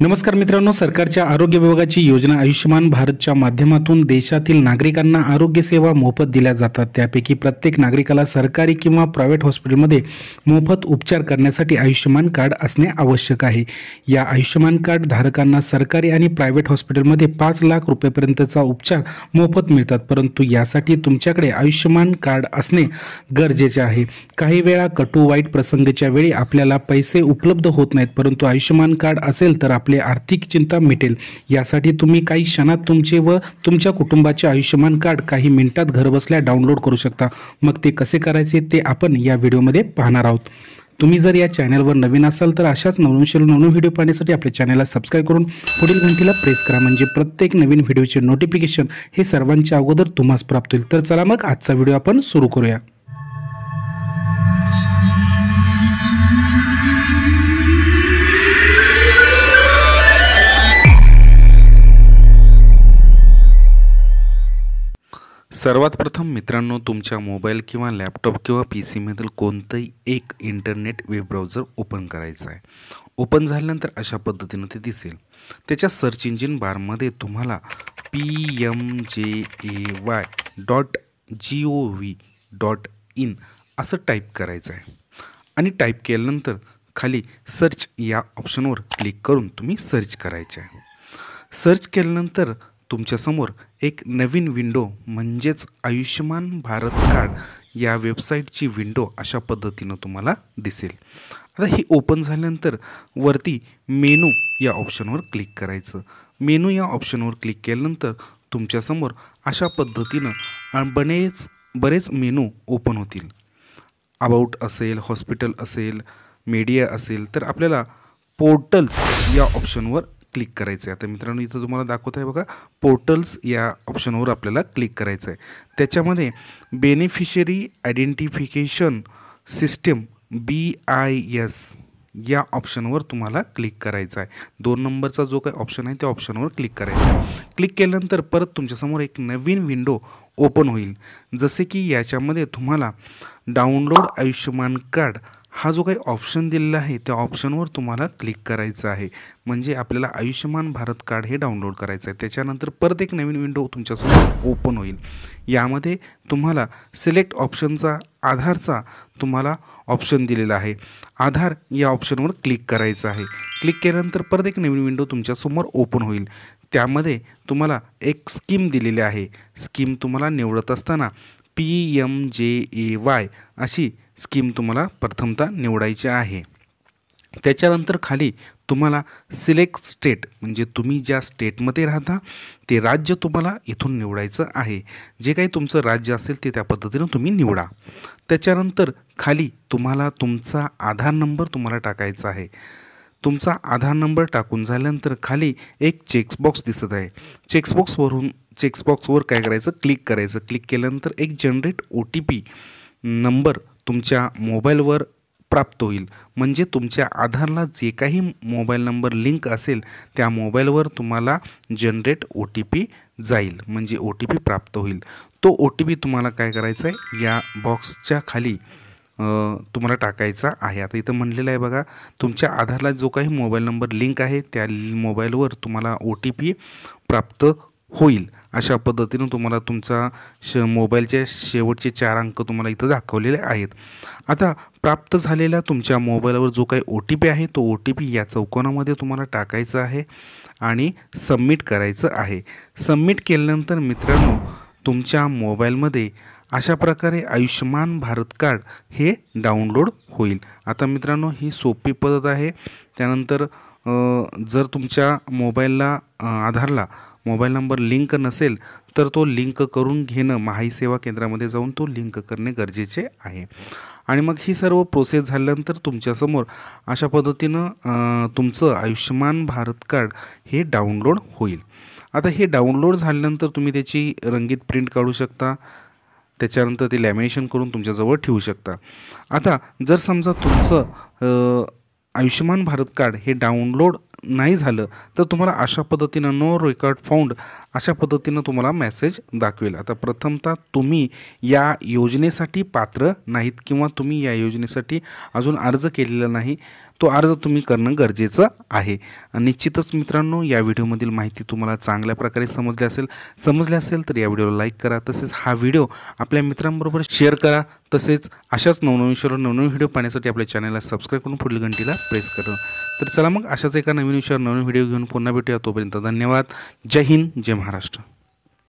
नमस्कार मित्रांनो सरकारच्या आरोग्य विभागाची योजना आयुष्यमान भारतच्या माध्यमातून देशातील नागरिकांना आरोग्य सेवा मोफत दिल्या जातात त्यापैकी प्रत्येक नागरिकाला सरकारी किंवा प्रायव्हेट हॉस्पिटलमध्ये मोफत उपचार करण्यासाठी आयुष्यमान कार्ड असणे आवश्यक आहे या आयुष्यमान कार्ड धारकांना सरकारी आणि प्रायव्हेट हॉस्पिटलमध्ये पाच लाख रुपयेपर्यंतचा उपचार मोफत मिळतात परंतु यासाठी तुमच्याकडे आयुष्यमान कार्ड असणे गरजेचे आहे काही वेळा कटू वाईट प्रसंगाच्या वेळी आपल्याला पैसे उपलब्ध होत नाहीत परंतु आयुष्यमान कार्ड असेल तर आपली आर्थिक चिंता मिटेल यासाठी तुम्ही काही क्षणात तुमचे व तुमच्या कुटुंबाचे आयुष्यमान कार्ड काही मिनिटात घरबसल्या डाउनलोड करू शकता मग ते कसे करायचे ते आपण या व्हिडिओमध्ये पाहणार आहोत तुम्ही जर या चॅनलवर नवीन असाल तर अशाच नवनशील नवनवीन व्हिडिओ पाहण्यासाठी आपल्या चॅनलला सबस्क्राईब करून पुढील घंटीला प्रेस करा म्हणजे प्रत्येक नवीन व्हिडिओचे नोटिफिकेशन हे सर्वांच्या अगोदर तुम्हाला प्राप्त होईल तर चला मग आजचा व्हिडिओ आपण सुरू करूया सर्वात प्रथम मित्रांनो तुमच्या मोबाईल किंवा लॅपटॉप किंवा पी सीमधील कोणतंही एक इंटरनेट वेब ब्राउजर ओपन करायचं आहे ओपन झाल्यानंतर अशा पद्धतीनं ते दिसेल त्याच्या सर्च इंजिन बारमध्ये तुम्हाला P M J A Y dot G O V dot in असं टाईप करायचं आहे आणि टाईप केल्यानंतर खाली सर्च या ऑप्शनवर क्लिक करून तुम्ही सर्च करायचं आहे सर्च केल्यानंतर तुमच्यासमोर एक नवीन विंडो म्हणजेच आयुष्यमान भारत कार्ड या वेबसाईटची विंडो अशा पद्धतीनं तुम्हाला दिसेल आता हे ओपन झाल्यानंतर वरती मेनू या ऑप्शनवर क्लिक करायचं मेनू या ऑप्शनवर क्लिक केल्यानंतर तुमच्यासमोर अशा पद्धतीनं बनेच बरेच मेनू ओपन होतील अबाउट असेल हॉस्पिटल असेल मीडिया असेल तर आपल्याला पोर्टल्स या ऑप्शनवर क्लिक करायचं आहे आता मित्रांनो इथं तुम्हाला दाखवत आहे बघा पोर्टल्स या ऑप्शनवर आपल्याला क्लिक करायचं आहे त्याच्यामध्ये beneficiary identification system B I S या ऑप्शनवर तुम्हाला क्लिक करायचं आहे दोन नंबरचा जो काही ऑप्शन आहे त्या ऑप्शनवर क्लिक करायचं आहे क्लिक केल्यानंतर परत तुमच्यासमोर एक नवीन विंडो ओपन होईल जसे की याच्यामध्ये तुम्हाला डाउनलोड आयुष्यमान कार्ड हा जो काही ऑप्शन दिलेला आहे त्या ऑप्शनवर तुम्हाला क्लिक करायचं आहे म्हणजे आपल्याला आयुष्यमान भारत कार्ड हे डाउनलोड करायचं आहे त्याच्यानंतर परत एक नवीन विंडो तुमच्यासमोर ओपन होईल यामध्ये तुम्हाला सिलेक्ट ऑप्शनचा आधारचा तुम्हाला ऑप्शन दिलेला आहे आधार या ऑप्शनवर क्लिक करायचं आहे क्लिक केल्यानंतर परत एक नवीन विंडो तुमच्यासमोर ओपन होईल त्यामध्ये तुम्हाला एक स्कीम दिलेली आहे स्कीम तुम्हाला निवडत असताना P M J A Y अशी स्कीम तुम्हाला प्रथमतः निवडायची आहे त्याच्यानंतर खाली तुम्हाला सिलेक्ट स्टेट म्हणजे तुम्ही ज्या स्टेटमध्ये राहता ते राज्य तुम्हाला इथून निवडायचं आहे जे काही तुमचं राज्य असेल ते त्या पद्धतीनं तुम्ही निवडा त्याच्यानंतर खाली तुम्हाला तुमचा आधार नंबर तुम्हाला टाकायचा आहे तुमचा आधार नंबर टाकून झाल्यानंतर खाली एक चेक्सबॉक्स दिसत आहे चेक्सबॉक्सवरून चेक्सबॉक्सवर काय करायचं क्लिक करायचं क्लिक केल्यानंतर एक generate O T P number तुमच्या मोबाईलवर प्राप्त होईल म्हणजे तुमच्या आधारला जे काही मोबाईल नंबर लिंक असेल त्या मोबाईलवर तुम्हाला जनरेट ओ टी पी जाईल म्हणजे ओ टी पी प्राप्त होईल तो ओ टी पी तुम्हाला काय करायचा आहे या बॉक्सच्या खाली तुम्हाला टाकायचा आहे आता इथं म्हणलेलं आहे बघा तुमच्या आधारला जो काही मोबाईल नंबर लिंक आहे त्या मोबाईलवर तुम्हाला ओ टी पी प्राप्त होईल अशा पद्धतीनं तुम्हाला तुमचा श मोबाईलचे शेवटचे चार अंक तुम्हाला इथं दाखवलेले आहेत आता प्राप्त झालेला तुमच्या मोबाईलवर जो काही ओ टी पी आहे तो ओ टी पी या चौकोनामध्ये तुम्हाला टाकायचा आहे आणि सबमिट करायचं आहे सबमिट केल्यानंतर मित्रांनो तुमच्या मोबाईलमध्ये अशा प्रकारे आयुष्यमान भारत कार्ड हे डाउनलोड होईल आता मित्रांनो ही सोपी पद्धत आहे त्यानंतर जर तुमच्या मोबाईलला आधारला मोबाईल नंबर लिंक नसेल तर तो लिंक करून घेणं माही सेवा केंद्रामध्ये जाऊन तो लिंक करणे गरजेचे आहे आणि मग ही सर्व प्रोसेस झाल्यानंतर तुमच्यासमोर अशा पद्धतीनं तुमचं आयुष्यमान भारत कार्ड हे डाउनलोड होईल आता हे डाउनलोड झाल्यानंतर तुम्ही त्याची रंगीत प्रिंट काढू शकता त्याच्यानंतर ते लॅमिनेशन करून तुमच्याजवळ ठेवू शकता आता जर समजा तुमचं आयुष्यमान भारत कार्ड हे डाउनलोड नाही झालं तर तुम्हाला अशा पद्धतीनं नो रेकॉर्ड फाउंड अशा पद्धतीनं तुम्हाला मेसेज दाखवेल आता प्रथमतः तुम्ही या योजनेसाठी पात्र नाहीत किंवा तुम्ही या योजनेसाठी अजून अर्ज केलेला नाही तो अर्ज तुम्ही करणं गरजेचं आहे निश्चितच मित्रांनो या व्हिडिओमधील माहिती तुम्हाला चांगल्या प्रकारे समजली असेल समजली असेल तर या व्हिडिओला लाईक करा तसेच हा व्हिडिओ आपल्या मित्रांबरोबर शेअर करा तसेच अशाच नवनवीन विषयावर नवनवीन व्हिडिओ पाहण्यासाठी आपल्या चॅनलला सबस्क्राईब करून पुढील घंटीला प्रेस करा तर चला मग अशाच एका नवीन विषयावर नवीन व्हिडिओ घेऊन पुन्हा भेटूया तोपर्यंत धन्यवाद जय हिंद जय महाराष्ट्र